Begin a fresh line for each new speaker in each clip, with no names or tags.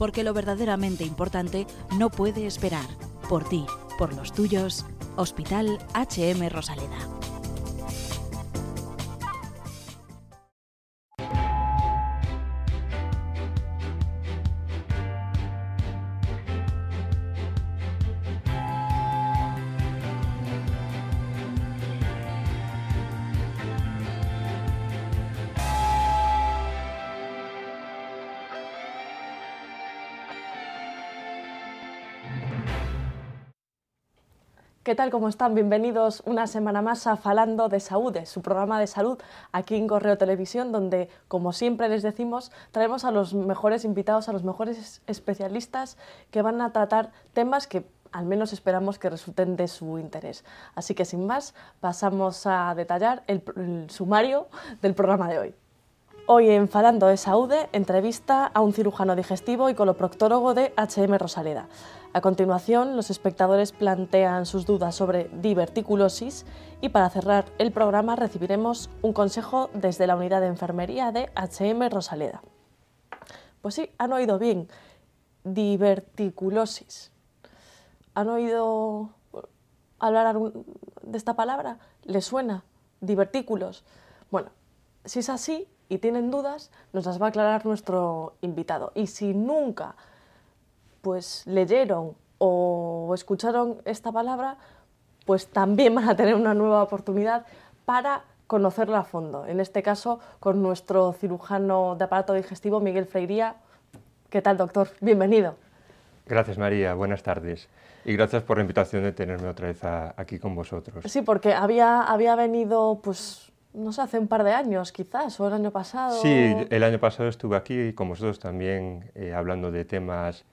porque lo verdaderamente importante no puede esperar. Por ti, por los tuyos, Hospital HM Rosaleda.
¿Qué tal? ¿Cómo están? Bienvenidos una semana más a Falando de Saúde, su programa de salud aquí en Correo Televisión, donde, como siempre les decimos, traemos a los mejores invitados, a los mejores especialistas que van a tratar temas que al menos esperamos que resulten de su interés. Así que sin más, pasamos a detallar el, sumario del programa de hoy. Hoy en Falando de Saúde, entrevista a un cirujano digestivo y coloproctólogo de HM Rosaleda. A continuación, los espectadores plantean sus dudas sobre diverticulosis y para cerrar el programa recibiremos un consejo desde la unidad de enfermería de HM Rosaleda. Pues sí, han oído bien, diverticulosis. ¿Han oído hablar de esta palabra? ¿Les suena? Divertículos. Bueno, si es así y tienen dudas, nos las va a aclarar nuestro invitado. Y si nunca pues leyeron o escucharon esta palabra, pues también van a tener una nueva oportunidad para conocerla a fondo. En este caso, con nuestro cirujano de aparato digestivo, Miguel Freiría. ¿Qué tal, doctor? Bienvenido.
Gracias, María. Buenas tardes. Y gracias por la invitación de tenerme otra vez aquí con vosotros. Sí,
porque había, había venido, pues, no sé, hace un par de años quizás, o el año pasado. Sí,
el año pasado estuve aquí con vosotros también eh, hablando de temas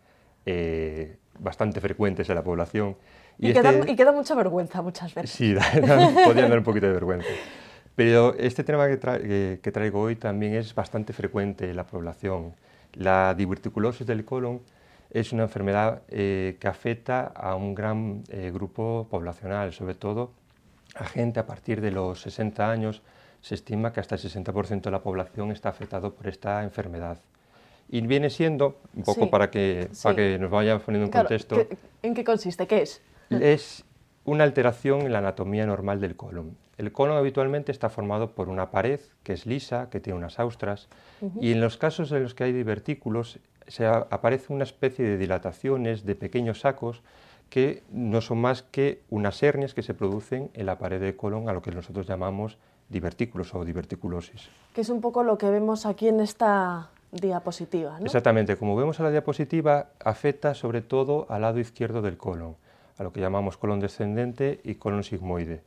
eh, bastante frecuentes en la población. Este y,
queda, mucha vergüenza muchas veces. Sí, dar
un poquito de vergüenza. Pero este tema que, traigo hoy también es bastante frecuente en la población. La diverticulosis del colon es una enfermedad eh, que afecta a un gran eh, grupo poblacional, sobre todo a gente a partir de los 60 años. Se estima que hasta el 60% de la población está afectado por esta enfermedad. Y viene siendo, un poco para, que, para que nos vaya poniendo en contexto.
¿En qué consiste? ¿Qué es?
Es una alteración en la anatomía normal del colon. El colon habitualmente está formado por una pared que es lisa, que tiene unas austras, y en los casos en los que hay divertículos se aparece una especie de dilataciones de pequeños sacos que no son más que unas hernias que se producen en la pared del colon a lo que nosotros llamamos divertículos o diverticulosis.
Que es un poco lo que vemos aquí en esta diapositiva.
Exactamente, como vemos en la diapositiva, afecta sobre todo al lado izquierdo del colon, a lo que llamamos colon descendente y colon sigmoide.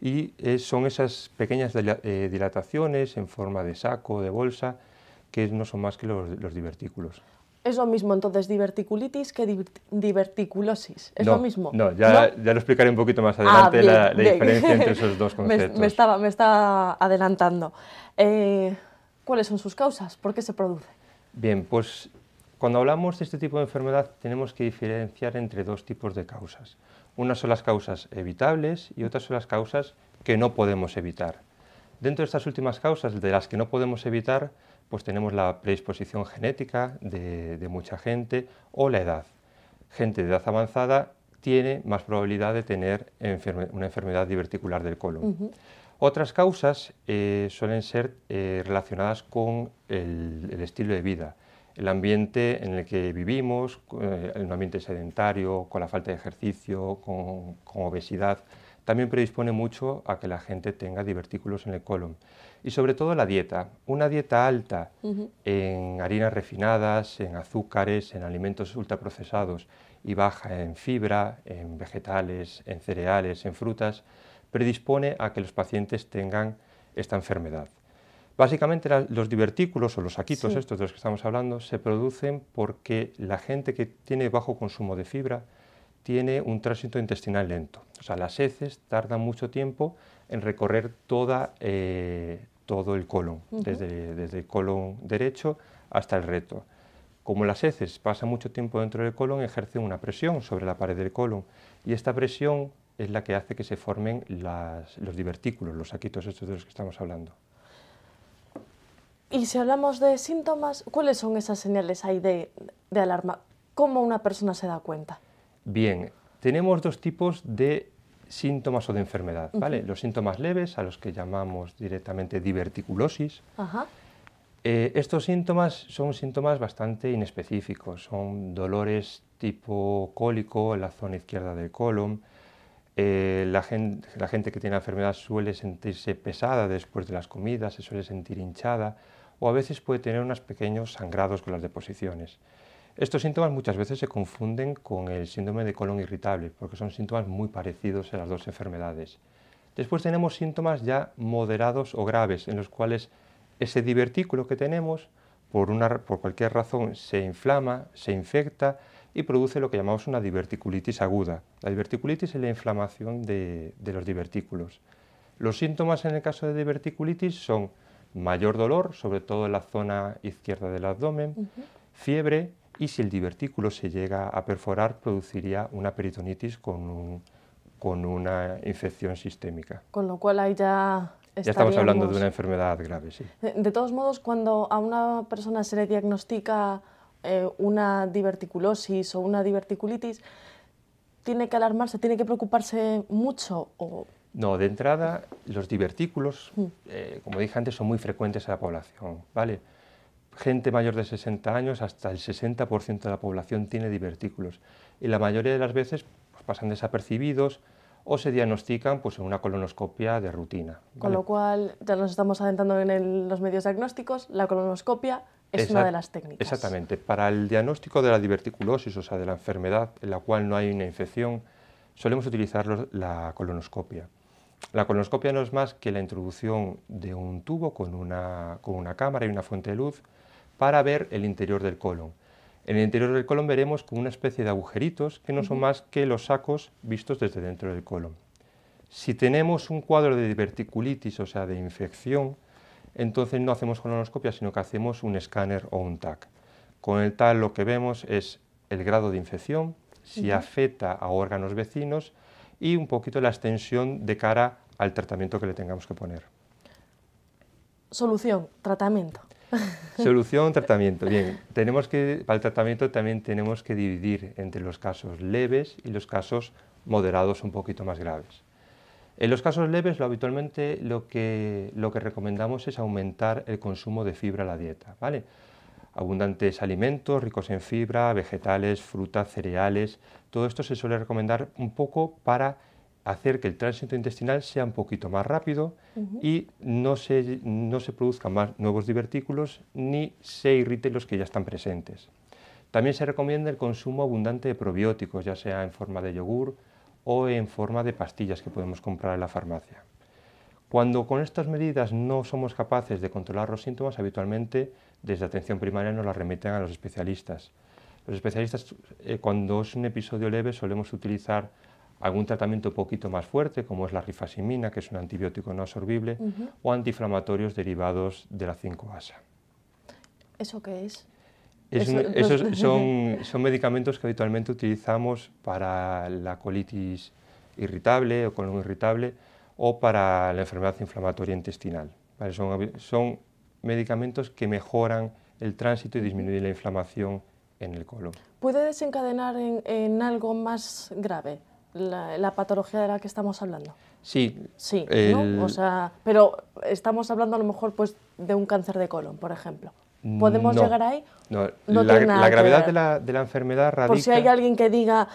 Y eh, son esas pequeñas eh, dilataciones en forma de saco, de bolsa, que no son más que los, divertículos.
Es lo mismo entonces diverticulitis que diverticulosis. Es lo mismo. No ya,
lo explicaré un poquito más adelante ah, la, diferencia entre esos dos conceptos. me, me,
estaba, me está adelantando. Eh, ¿Cuáles son sus causas? ¿Por qué se produce?
Bien, pues cuando hablamos de este tipo de enfermedad tenemos que diferenciar entre dos tipos de causas. Unas son las causas evitables y otras son las causas que no podemos evitar. Dentro de estas últimas causas, de las que no podemos evitar, pues tenemos la predisposición genética de, mucha gente o la edad. Gente de edad avanzada tiene más probabilidad de tener una enfermedad diverticular del colon. Otras causas eh, suelen ser eh, relacionadas con el, estilo de vida, el ambiente en el que vivimos, eh, un ambiente sedentario, con la falta de ejercicio, con, obesidad. También predispone mucho a que la gente tenga divertículos en el colon. Y sobre todo la dieta. Una dieta alta en harinas refinadas, en azúcares, en alimentos ultraprocesados y baja en fibra, en vegetales, en cereales, en frutas, predispone a que los pacientes tengan esta enfermedad. Básicamente los divertículos o los saquitos estos de los que estamos hablando se producen porque la gente que tiene bajo consumo de fibra tiene un tránsito intestinal lento. O sea, las heces tardan mucho tiempo en recorrer eh, todo el colon, desde, el colon derecho hasta el recto. Como las heces pasan mucho tiempo dentro del colon, ejercen una presión sobre la pared del colon y esta presión es la que hace que se formen los divertículos, los saquitos estos de los que estamos hablando.
Y
si hablamos de síntomas, ¿cuáles son esas señales de, alarma? ¿Cómo una persona se da cuenta?
Bien, tenemos dos tipos de síntomas o de enfermedad, ¿vale? Los síntomas leves, a los que llamamos directamente diverticulosis. Eh, estos síntomas son síntomas bastante inespecíficos, son dolores tipo cólico en la zona izquierda del colon, eh, la, gente, que tiene la enfermedad suele sentirse pesada después de las comidas, se suele sentir hinchada o a veces puede tener unos pequeños sangrados con las deposiciones. Estos síntomas muchas veces se confunden con el síndrome de colon irritable porque son síntomas muy parecidos en las dos enfermedades. Después tenemos síntomas ya moderados o graves en los cuales ese divertículo que tenemos por cualquier razón se inflama, se infecta y produce lo que llamamos una diverticulitis aguda. La diverticulitis es la inflamación de, los divertículos. Los síntomas en el caso de diverticulitis son mayor dolor, sobre todo en la zona izquierda del abdomen, fiebre y si el divertículo se llega a perforar produciría una peritonitis con, una infección sistémica.
Con lo cual ahí ya... Ya estamos hablando de una
enfermedad grave, sí.
Eh, de todos modos, cuando a una persona se le diagnostica eh, una diverticulosis o una diverticulitis, tiene que alarmarse, tiene que preocuparse mucho
No, de entrada, los divertículos, mm. eh, como dije antes, son muy frecuentes en la población, ¿vale? Gente mayor de 60 años, hasta el 60% de la población tiene divertículos. Y la mayoría de las veces pues, pasan desapercibidos o se diagnostican pues, en una colonoscopia de rutina. Con lo
cual, ya nos estamos adentrando en los medios diagnósticos, la colonoscopia, es una de las técnicas. Exactamente.
Para el diagnóstico de la diverticulosis, o sea, de la enfermedad en la cual no hay una infección, solemos utilizar la colonoscopia. La colonoscopia no es más que la introducción de un tubo con una, cámara y una fuente de luz para ver el interior del colon. En el interior del colon veremos como una especie de agujeritos que no son más que los sacos vistos desde dentro del colon. Si tenemos un cuadro de diverticulitis, o sea, de infección, entonces no hacemos colonoscopia, sino que hacemos un escáner o un TAC. Con el TAC lo que vemos es el grado de infección, si afecta a órganos vecinos y un poquito la extensión de cara al tratamiento que le tengamos que poner.
Solución, tratamiento. Solución,
tratamiento. Bien, tenemos que, para el tratamiento también tenemos que dividir entre los casos leves y los casos moderados un poquito más graves. En los casos leves, lo habitualmente lo que, recomendamos es aumentar el consumo de fibra a la dieta. ¿vale? Abundantes alimentos ricos en fibra, vegetales, frutas, cereales, todo esto se suele recomendar un poco para hacer que el tránsito intestinal sea un poquito más rápido y no se, no se produzcan más nuevos divertículos ni se irriten los que ya están presentes. También se recomienda el consumo abundante de probióticos, ya sea en forma de yogur, o en forma de pastillas que podemos comprar en la farmacia. Cuando con estas medidas no somos capaces de controlar los síntomas, habitualmente desde atención primaria nos las remiten a los especialistas. Los especialistas, eh, cuando es un episodio leve, solemos utilizar algún tratamiento un poquito más fuerte, como es la rifasimina, que es un antibiótico no absorbible, o antiinflamatorios derivados de la 5-asa.
¿Eso qué es? esos
son, medicamentos que habitualmente utilizamos para la colitis irritable o colon irritable o para la enfermedad inflamatoria intestinal. Son, medicamentos que mejoran el tránsito y disminuyen la inflamación en el colon.
¿Puede desencadenar en, algo más grave la, patología de la que estamos hablando? Sí. Sí, o sea, pero estamos hablando a lo mejor pues, de un cáncer de colon, por ejemplo. ¿Podemos llegar ahí? No, la, gravedad de,
la, de, la, enfermedad radica... Por si hay
alguien que diga,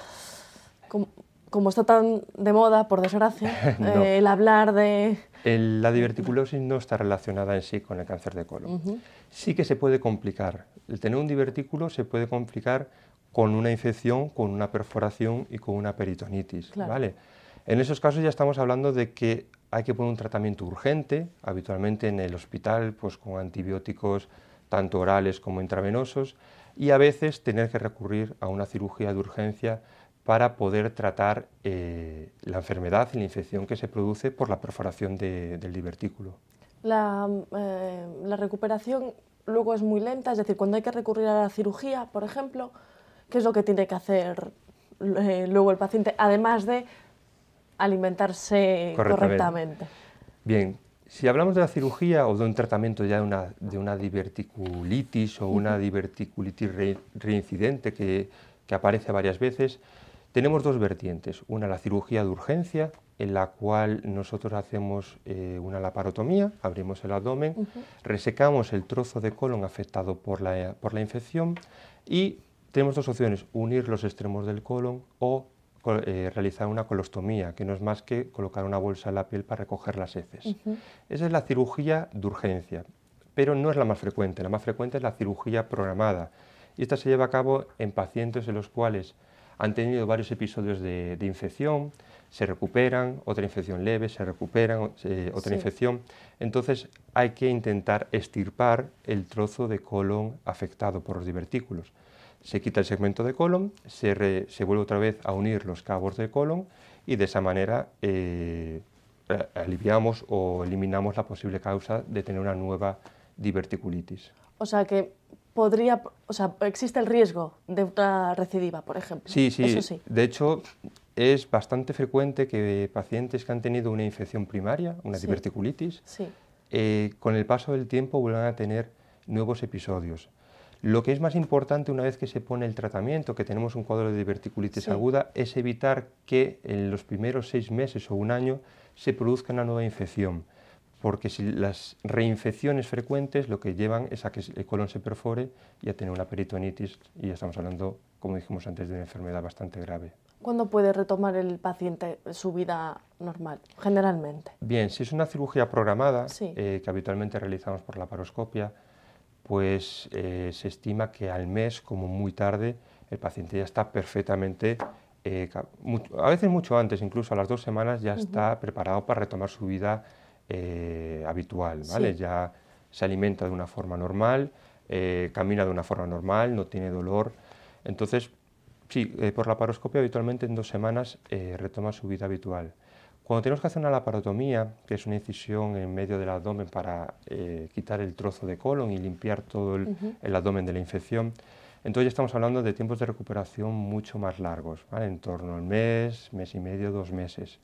como, está tan de moda, por desgracia, eh, el hablar de...
la diverticulosis no está relacionada en sí con el cáncer de colon. Sí que se puede complicar. El tener un divertículo se puede complicar con una infección, con una perforación y con una peritonitis. ¿vale? En esos casos ya estamos hablando de que hay que poner un tratamiento urgente, habitualmente en el hospital, pues con antibióticos tanto orales como intravenosos, y a veces tener que recurrir a una cirugía de urgencia para poder tratar eh, la enfermedad y la infección que se produce por la perforación del divertículo.
Eh, la, recuperación luego es muy lenta, es decir, cuando hay que recurrir a la cirugía, por ejemplo, ¿qué es lo que tiene que hacer eh, luego el paciente, además de alimentarse correctamente? correctamente?
Bien, si hablamos de la cirugía o de un tratamiento ya de una, diverticulitis o una diverticulitis reincidente que, aparece varias veces, tenemos dos vertientes. Una, la cirugía de urgencia, en la cual nosotros hacemos eh, una laparotomía, abrimos el abdomen, resecamos el trozo de colon afectado por la infección y tenemos dos opciones, unir los extremos del colon o eh, realizar una colostomía, que no es más que colocar una bolsa en la piel para recoger las heces. Esa es la cirugía de urgencia, pero no es la más frecuente. La más frecuente es la cirugía programada. Y esta se lleva a cabo en pacientes en los cuales han tenido varios episodios de, infección, se recuperan, otra infección leve, se recuperan, eh, otra infección. Entonces hay que intentar estirpar el trozo de colon afectado por los divertículos se quita el segmento de colon, se, vuelve otra vez a unir los cabos de colon y de esa manera eh, aliviamos o eliminamos la posible causa de tener una nueva diverticulitis.
O sea que podría, o sea, existe el riesgo de otra recidiva, por ejemplo. Sí, sí. sí.
De hecho, es bastante frecuente que pacientes que han tenido una infección primaria, una diverticulitis, eh, con el paso del tiempo vuelvan a tener nuevos episodios. Lo que es más importante una vez que se pone el tratamiento, que tenemos un cuadro de diverticulitis aguda, es evitar que en los primeros seis meses o un año se produzca una nueva infección. Porque si las reinfecciones frecuentes lo que llevan es a que el colon se perfore y a tener una peritonitis, y ya estamos hablando, como dijimos antes, de una enfermedad bastante grave.
¿Cuándo puede retomar el paciente su vida normal, generalmente?
Bien, si es una cirugía programada, eh, que habitualmente realizamos por la paroscopia, pues eh, se estima que al mes, como muy tarde, el paciente ya está perfectamente, eh, a veces mucho antes, incluso a las dos semanas, ya está preparado para retomar su vida eh, habitual, ¿vale? Ya se alimenta de una forma normal, camina de una forma normal, no tiene dolor. Entonces, sí, por la paroscopia habitualmente en dos semanas retoma su vida habitual. Cuando tenemos que hacer una laparotomía, que es una incisión en medio del abdomen para eh, quitar el trozo de colon y limpiar todo el, abdomen de la infección, entonces ya estamos hablando de tiempos de recuperación mucho más largos, en torno al mes, mes y medio, dos meses.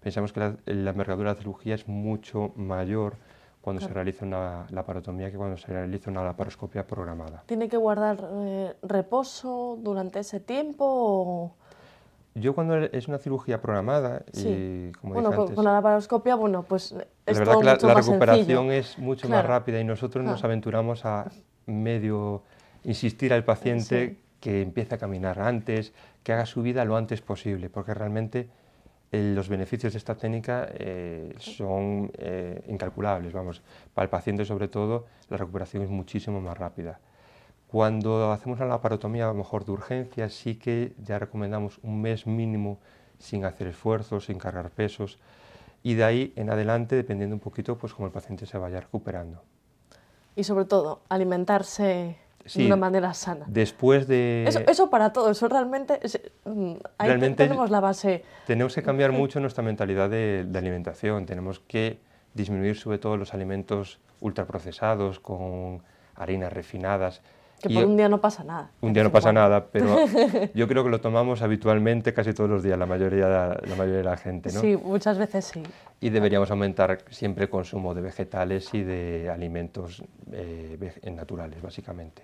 Pensamos que la, la envergadura de la cirugía es mucho mayor cuando se realiza una laparotomía que cuando se realiza una laparoscopia programada.
¿Tiene que guardar eh, reposo durante ese tiempo o...?
Yo cuando e-, es una cirugía programada y como bueno, con, la
laparoscopia, bueno, pues es la verdad que la, recuperación es
mucho más rápida y nosotros nos ah. aventuramos a medio insistir al paciente que empiece a caminar antes, que haga su vida lo antes posible, porque realmente eh, los beneficios de esta técnica eh, son eh, incalculables, vamos, para el paciente sobre todo la recuperación es muchísimo más rápida. Cuando hacemos la laparotomía, a lo mejor de urgencia, sí que ya recomendamos un mes mínimo sin hacer esfuerzos, sin cargar pesos, y de ahí en adelante, dependiendo un poquito, pues como el paciente se vaya recuperando.
Y sobre todo, alimentarse de una manera sana.
Después de... Eso,
para todo, eso realmente... Mm, ahí realmente tenemos la base... Tenemos que cambiar mucho
nuestra mentalidad de, alimentación, tenemos que disminuir sobre todo los alimentos ultraprocesados con harinas refinadas. Que por un día
no pasa nada. Un día no pasa
nada, pero yo creo que lo tomamos habitualmente casi todos los días, la mayoría, la mayoría de la gente. ¿no? Sí,
muchas veces sí.
Y deberíamos aumentar siempre el consumo de vegetales y de alimentos eh, naturales, básicamente.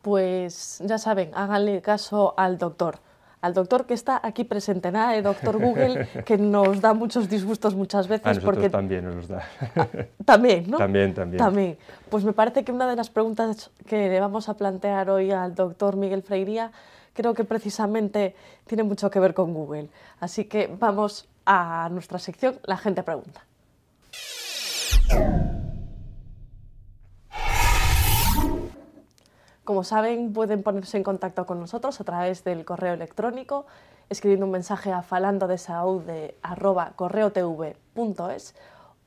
Pues ya saben, háganle caso al doctor al doctor que está aquí presente, nada El doctor Google, que nos da muchos disgustos muchas veces. A nosotros porque también
nos da. Ah,
también, ¿no? También, también. También. Pues me parece que una de las preguntas que le vamos a plantear hoy al doctor Miguel Freiría creo que precisamente tiene mucho que ver con Google. Así que vamos a nuestra sección, la gente pregunta. Como saben, pueden ponerse en contacto con nosotros a través del correo electrónico, escribiendo un mensaje a falandodesaude.correotv.es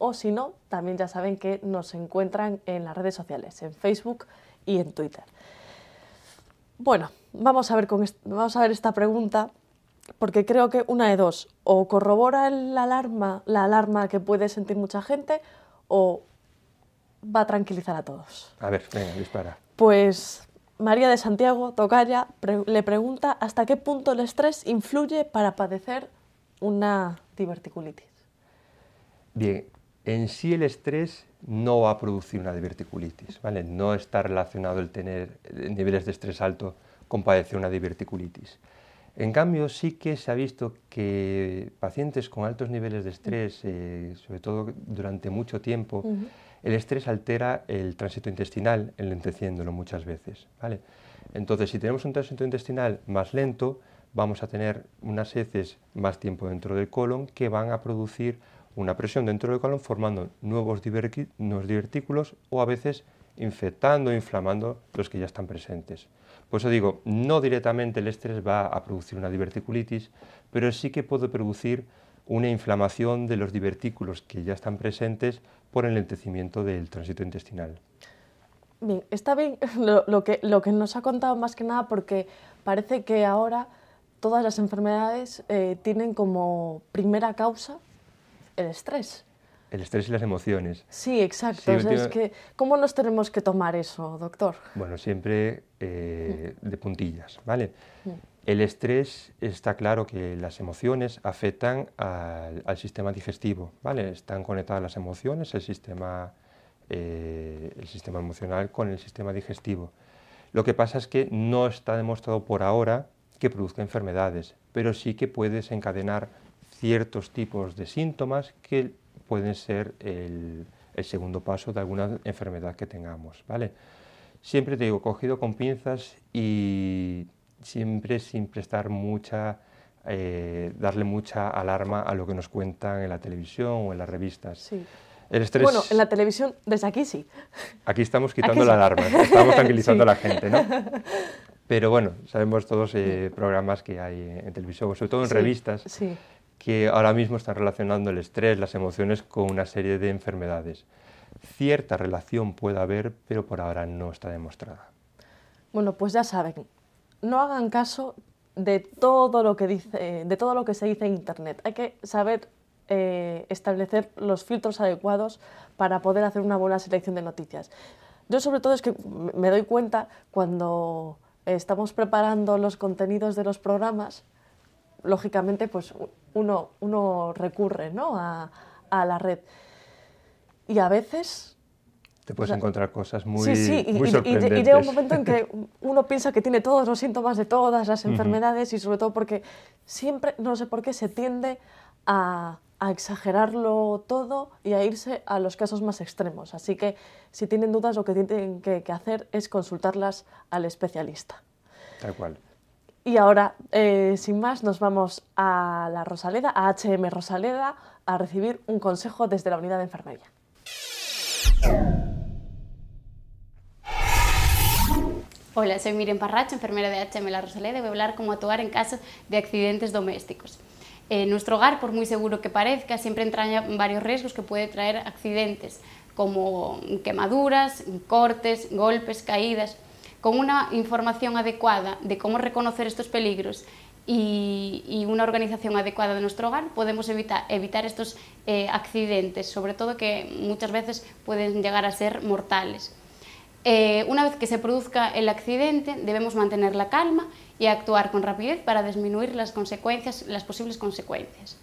o si no, también ya saben que nos encuentran en las redes sociales, en Facebook y en Twitter. Bueno, vamos a ver, vamos a ver esta pregunta porque creo que una de dos, o corrobora la alarma, la alarma que puede sentir mucha gente o va a tranquilizar a todos.
A ver, venga, dispara.
Pues María de Santiago, Tocaya, le pregunta hasta qué punto el estrés influye para padecer una diverticulitis.
Bien, en sí el estrés no va a producir una diverticulitis, ¿vale? No está relacionado el tener niveles de estrés alto con padecer una diverticulitis. En cambio, sí que se ha visto que pacientes con altos niveles de estrés, eh, sobre todo durante mucho tiempo, el estrés altera el tránsito intestinal enlenteciéndolo muchas veces. ¿vale? Entonces, si tenemos un tránsito intestinal más lento, vamos a tener unas heces más tiempo dentro del colon que van a producir una presión dentro del colon formando nuevos, divertículos o a veces infectando, inflamando los que ya están presentes. Por eso digo, no directamente el estrés va a producir una diverticulitis, pero sí que puede producir una inflamación de los divertículos que ya están presentes por el enlentecimiento del tránsito intestinal.
Bien, está bien lo, que, lo que nos ha contado más que nada porque parece que ahora todas las enfermedades eh, tienen como primera causa el estrés.
El estrés y las emociones. Sí, exacto. que,
¿Cómo nos tenemos que tomar eso, doctor?
Bueno, siempre eh, de puntillas, ¿vale? Mm. El estrés está claro que las emociones afectan al, sistema digestivo, ¿vale? Están conectadas las emociones, eh, el sistema, emocional con el sistema digestivo. Lo que pasa es que no está demostrado por ahora que produzca enfermedades, pero sí que puede desencadenar ciertos tipos de síntomas que pueden ser el, segundo paso de alguna enfermedad que tengamos, ¿vale? Siempre te digo, cogido con pinzas y siempre sin prestar mucha, eh, darle mucha alarma a lo que nos cuentan en la televisión o en las revistas. El estrés... Bueno,
en la televisión, desde aquí sí. Aquí estamos quitando la alarma, ¿eh? estamos tranquilizando a la gente, ¿no?
Pero bueno, sabemos todos eh, programas que hay en televisión, sobre todo en revistas, que ahora mismo están relacionando el estrés, las emociones con una serie de enfermedades. Cierta relación puede haber, pero por ahora no está demostrada.
Bueno, pues ya saben, no hagan caso de todo lo que dice, de todo lo que se dice en internet. Hay que saber eh, establecer los filtros adecuados para poder hacer una buena selección de noticias. Yo sobre todo es que me doy cuenta cuando estamos preparando los contenidos de los programas, lógicamente pues uno, recurre ¿no? a la red. Y a veces puedes encontrar cosas muy, sí, y, sorprendentes. llega un momento en que uno piensa que tiene todos los síntomas de todas las enfermedades y sobre todo porque siempre, no sé por qué, se tiende a, exagerarlo todo y a irse a los casos más extremos. Así que si tienen dudas lo que tienen que, hacer es consultarlas al especialista. Tal cual. Y ahora, eh, sin más, nos vamos a la Rosaleda, a HM Rosaleda, a recibir un consejo desde la unidad de enfermería.
Hola, soy Miriam Parracho, enfermera de HM La Rosaleda y voy a hablar cómo actuar en caso de accidentes domésticos. En eh, nuestro hogar, por muy seguro que parezca, siempre entraña varios riesgos que puede traer accidentes, como quemaduras, cortes, golpes, caídas. Con una información adecuada de cómo reconocer estos peligros y, una organización adecuada de nuestro hogar, podemos evitar estos eh, accidentes, sobre todo que muchas veces pueden llegar a ser mortales. Eh, una vez que se produzca el accidente, debemos mantener la calma y actuar con rapidez para disminuir las, las posibles consecuencias.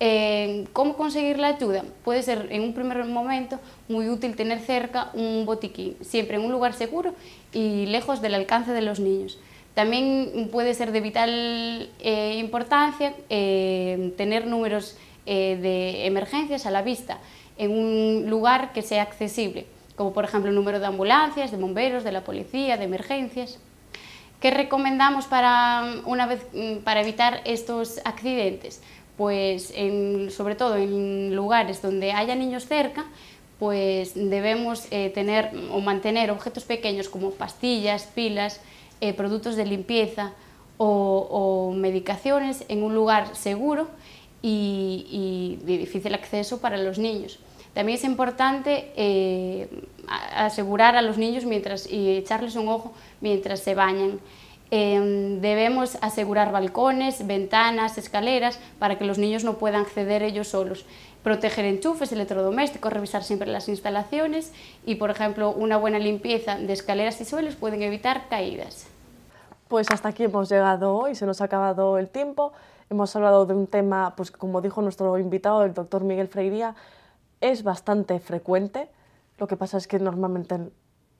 Eh, ¿Cómo conseguir la ayuda? Puede ser en un primer momento muy útil tener cerca un botiquín, siempre en un lugar seguro y lejos del alcance de los niños. También puede ser de vital eh, importancia tener números de emergencias a la vista en un lugar que sea accesible como por ejemplo el número de ambulancias, de bomberos, de la policía, de emergencias. ¿Qué recomendamos para, mm, mm, evitar estos accidentes? Pues sobre todo en lugares donde haya niños cerca, pues debemos eh, tener o mantener objetos pequeños como pastillas, pilas, eh, productos de limpieza o, medicaciones en un lugar seguro y de difícil acceso para los niños. También es importante eh, asegurar a los niños mientras, y echarles un ojo mientras se bañan. Em, debemos asegurar balcones, ventanas, escaleras para que los niños no puedan acceder ellos solos. Proteger enchufes, electrodomésticos, revisar siempre las instalaciones y, por ejemplo, una buena limpieza de escaleras y suelos pueden evitar caídas.
Pues hasta aquí hemos llegado hoy, se nos ha acabado el tiempo. Hemos hablado de un tema, pues como dijo nuestro invitado, el doctor Miguel Freiría, es bastante frecuente, lo que pasa es que normalmente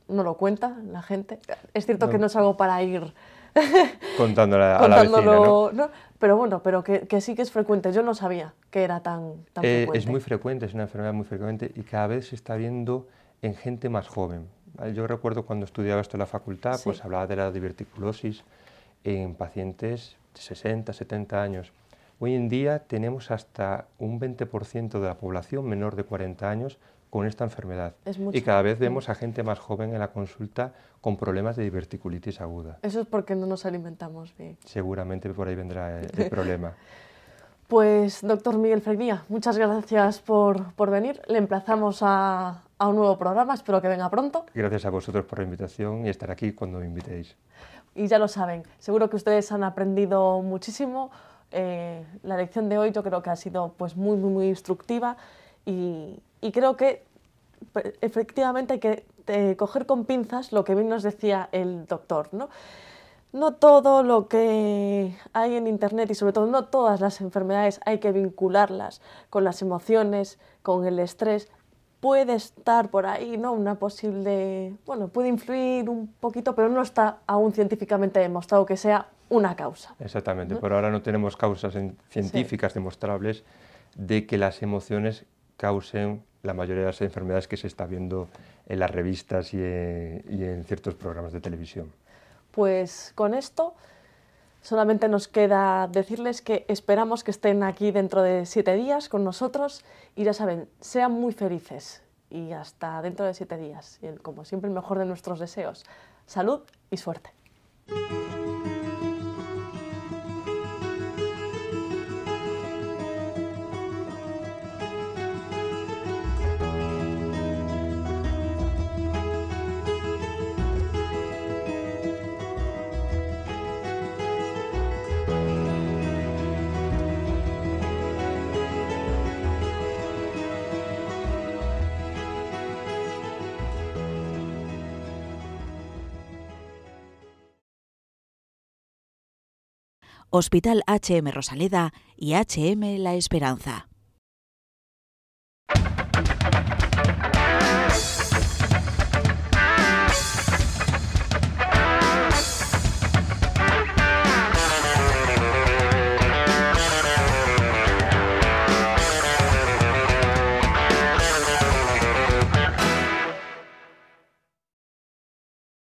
no lo cuenta la gente. Es cierto que no es algo para ir
contándolo a, la vecina,
Pero bueno, pero que, sí que es frecuente. Yo no sabía que era tan, eh, frecuente. Es muy
frecuente, es una enfermedad muy frecuente y cada vez se está viendo en gente más joven. Yo recuerdo cuando estudiaba esto en la facultad, pues hablaba de la diverticulosis en pacientes de 60, 70 años. Hoy en día tenemos hasta un 20% de la población menor de 40 años con esta enfermedad. y cada vez vemos a gente más joven en la consulta con problemas de diverticulitis aguda.
Eso es porque no nos alimentamos bien.
Seguramente por ahí vendrá el, problema.
Pues doctor Miguel Fregnía, muchas gracias por, por venir. Le emplazamos a, a, un nuevo programa, espero que venga pronto.
Gracias a vosotros por la invitación y estar aquí cuando me invitéis.
Y ya lo saben, seguro que ustedes han aprendido muchísimo. Eh, la lección de hoy yo creo que ha sido pues, muy, muy, muy instructiva y, creo que efectivamente hay que eh, coger con pinzas lo que bien nos decía el doctor. ¿no? no todo lo que hay en Internet y sobre todo no todas las enfermedades hay que vincularlas con las emociones, con el estrés. Puede estar por ahí, ¿no? Una posible, bueno, puede influir un poquito, pero no está aún científicamente demostrado que sea una causa.
Exactamente, por ahora no tenemos causas científicas demostrables de que las emociones causen la mayoría de las enfermedades que se está viendo en las revistas eh, y en, ciertos programas de televisión.
Pues con esto solamente nos queda decirles que esperamos que estén aquí dentro de siete días con nosotros y ya saben, sean muy felices y hasta dentro de siete días. como siempre, el mejor de nuestros deseos. Salud y suerte.
Hospital HM Rosaleda y HM La Esperanza.